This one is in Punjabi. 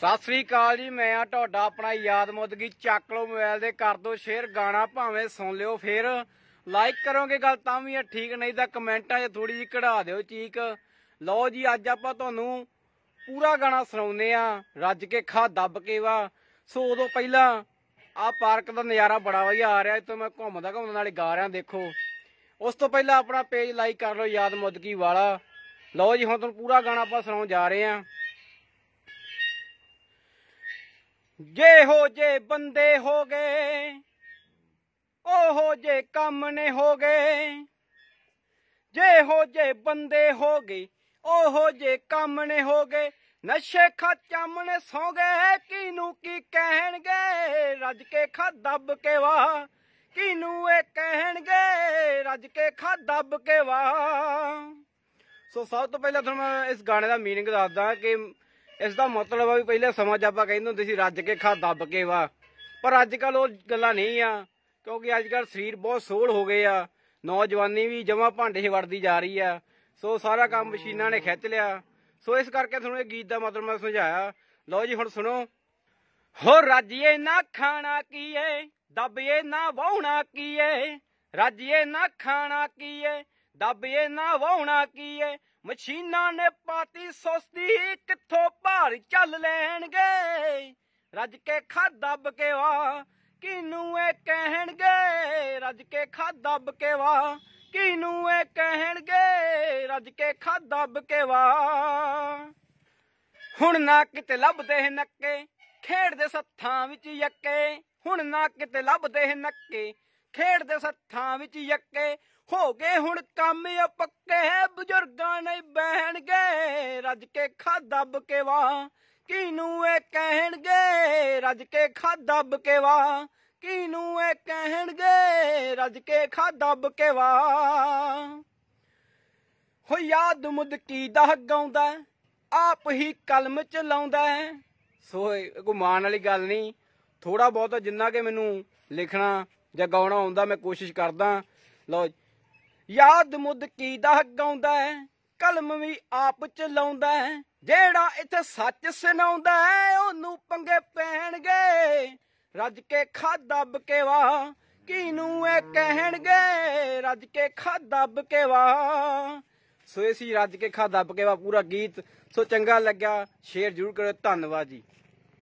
ਸਤਿ ਸ੍ਰੀ ਅਕਾਲ ਜੀ ਮੈਂ ਆ ਤੁਹਾਡਾ ਆਪਣਾ ਯਾਦ ਮੁੱਦਗੀ ਚੱਕ ਲੋ ਮੋਬਾਈਲ ਦੇ ਕਰ ਦੋ ਸ਼ੇਅਰ ਗਾਣਾ ਭਾਵੇਂ ਸੁਣ ਲਿਓ ਫਿਰ ਲਾਈਕ ਕਰੋਗੇ ਗੱਲ ਤਾਂ ਵੀ ਆ ਠੀਕ ਨਹੀਂ ਤਾਂ ਕਮੈਂਟਾਂ 'ਚ ਥੋੜੀ ਜਿਹੀ ਕਢਾ ਦਿਓ ਚੀਕ ਲਓ ਜੀ ਅੱਜ ਆਪਾਂ ਤੁਹਾਨੂੰ ਪੂਰਾ ਗਾਣਾ ਸੁਣਾਉਨੇ ਆ ਰੱਜ ਕੇ ਖਾ ਦੱਬ ਕੇ ਵਾ ਸੋ ਉਦੋਂ ਪਹਿਲਾਂ ਆ ਪਾਰਕ ਦਾ ਨਜ਼ਾਰਾ ਬੜਾ ਵਧੀਆ ਆ ਰਿਹਾ ਇੱਥੋਂ ਮੈਂ ਘੁੰਮਦਾ ਘੁੰਮਦਾ ਨਾਲੇ ਗਾ ਰਿਹਾ ਦੇਖੋ ਉਸ ਤੋਂ ਪਹਿਲਾਂ ਆਪਣਾ ਪੇਜ ਲਾਈਕ ਕਰ ਲਓ ਯਾਦ ਮੁੱਦਗੀ ਵਾਲਾ ਲਓ ਜੀ ਹੁਣ ਤੁਹਾਨੂੰ ਪੂਰਾ ਗਾਣਾ ਆਪਾਂ ਸੁਣਾਉਣ ਜਾ ਰਹੇ ਆ ਜੇ ਹੋ ਜੇ ਬੰਦੇ ਹੋ ਗਏ ਉਹੋ ਜੇ ਕੰਮ ਨੇ ਹੋ ਗਏ ਜੇ ਹੋ ਜੇ ਬੰਦੇ ਹੋ ਗਏ ਉਹੋ ਜੇ ਕੰਮ ਨੇ ਹੋ ਗਏ ਨਸ਼ੇ ਖਾ ਚਾਮਣੇ ਸੌ ਗਏ ਕਿਨੂੰ ਕੀ ਕਹਿਣਗੇ ਰੱਜ ਕੇ ਖਾ ਦੱਬ ਕੇ ਵਾ ਕਿਨੂੰ ਇਹ ਕਹਿਣਗੇ ਰੱਜ ਕੇ ਖਾ ਦੱਬ ਕੇ ਵਾ ਸੋ ਸਭ ਤੋਂ ਪਹਿਲਾਂ ਤੁਹਾਨੂੰ ਮੈਂ ਇਸ ਗਾਣੇ ਦਾ ਮੀਨਿੰਗ ਦੱਸਦਾ ਕਿ ਇਸ ਦਾ ਮਤਲਬ ਆ ਵੀ ਪਹਿਲੇ ਸਮਾਂ ਆਪਾਂ ਕਹਿੰਦੇ ਹੁੰਦੇ ਸੀ ਰੱਜ ਕੇ ਖਾ ਦੱਬ ਕੇ ਵਾ ਪਰ ਅੱਜ ਕੱਲ ਉਹ ਗੱਲਾਂ ਨਹੀਂ ਆ ਕਿਉਂਕਿ ਅੱਜ ਕੱਲ ਸਰੀਰ ਬਹੁਤ ਸੋਹਲ ਹੋ ਗਏ ਆ ਨੌਜਵਾਨੀ ਵੀ ਜਮਾ ਭਾਂਡੇ ਵੜਦੀ ਜਾ ਰਹੀ ਆ ਸੋ ਸਾਰਾ ਕੰਮ ਮਸ਼ੀਨਾਂ ਨੇ ਖਿੱਚ ਲਿਆ ਸੋ ਇਸ ਕਰਕੇ ਤੁਹਾਨੂੰ ਇਹ ਗੀਤ ਦਾ ਮਤਲਬ ਮੈਂ ਸਮਝਾਇਆ ਲਓ ਜੀ ਹੁਣ ਸੁਣੋ ਹੋ ਰੱਜੀਏ ਨਾ ਖਾਣਾ ਕੀਏ ਦੱਬੀਏ ਨਾ ਵਾਉਣਾ ਕੀਏ ਰੱਜੀਏ ਨਾ ਖਾਣਾ ਕੀਏ ਦੱਬੀਏ ਨਾ ਵਾਉਣਾ ਕੀਏ ਮਸ਼ੀਨਾਂ ਨੇ ਪਾਤੀ ਸੁਸਤੀ ਘਰ ਚੱਲ ਲੈਣਗੇ ਰੱਜ ਕੇ ਖਾਦਾ ਬਕੇਵਾ ਕਿਨੂੰ ਇਹ ਕਹਿਣਗੇ ਰੱਜ ਕੇ ਖਾਦਾ ਬਕੇਵਾ ਕਿਨੂੰ ਇਹ ਕਹਿਣਗੇ ਰੱਜ ਕੇ ਖਾਦਾ ਬਕੇਵਾ ਹੁਣ ਨਾ ਕਿਤੇ ਲੱਭਦੇ ਨੱਕੇ ਖੇਡਦੇ ਸੱਥਾਂ ਵਿੱਚ ਯੱਕੇ ਹੁਣ ਨਾ ਕਿਤੇ ਲੱਭਦੇ ਨੱਕੇ ਖੇਡਦੇ ਸੱਥਾਂ ਵਿੱਚ ਯੱਕੇ ਹੋ ਗਏ ਹੁਣ ਕੰਮ ਪੱਕੇ ਬਜ਼ੁਰਗਾਂ ਨਹੀਂ ਬਹਿਣਗੇ ਰੱਜ ਕੇ ਖਾ ਦੱਬ ਕੇ ਵਾ ਕਿਨੂੰ ਇਹ ਕਹਿਣਗੇ ਰੱਜ ਕੇ ਖਾ ਦੱਬ ਕੇ ਵਾ ਕਿਨੂੰ ਇਹ ਕਹਿਣਗੇ ਰੱਜ ਕੇ ਖਾ ਦੱਬ ਕੇ ਵਾ ਹੋ ਯਾਦ ਮੁਦਕੀ ਦਾ ਗਾਉਂਦਾ ਆਪ ਹੀ ਕਲਮ ਲਾਉਂਦਾ ਸੋ ਇਹ ਕੋਈ ਵਾਲੀ ਗੱਲ ਨਹੀਂ ਥੋੜਾ ਬਹੁਤ ਜਿੰਨਾ ਕਿ ਮੈਨੂੰ ਲਿਖਣਾ ਜੇ ਗਾਉਣਾ ਆਉਂਦਾ ਮੈਂ ਕੋਸ਼ਿਸ਼ ਕਰਦਾ ਲਓ ਯਾਦ ਮੁੱਦ ਕੀ ਦਾ ਗਾਉਂਦਾ ਹੈ ਕਲਮ ਵੀ ਆਪ ਚ ਲਾਉਂਦਾ ਹੈ ਜਿਹੜਾ ਇੱਥੇ ਸੱਚ ਸੁਣਾਉਂਦਾ ਹੈ ਉਹਨੂੰ ਪੰਗੇ ਪੈਣਗੇ ਰੱਜ ਕੇ ਖਾਦਾ ਵਾ ਕਿਨੂੰ ਇਹ ਕਹਿਣਗੇ ਰੱਜ ਕੇ ਖਾਦਾ ਵਾ ਸੋ ਇਸੀ ਰੱਜ ਕੇ ਖਾਦਾ ਵਾ ਪੂਰਾ ਗੀਤ ਸੋ ਚੰਗਾ ਲੱਗਿਆ ਸ਼ੇਅਰ ਜ਼ਰੂਰ ਕਰੋ ਧੰਨਵਾਦ ਜੀ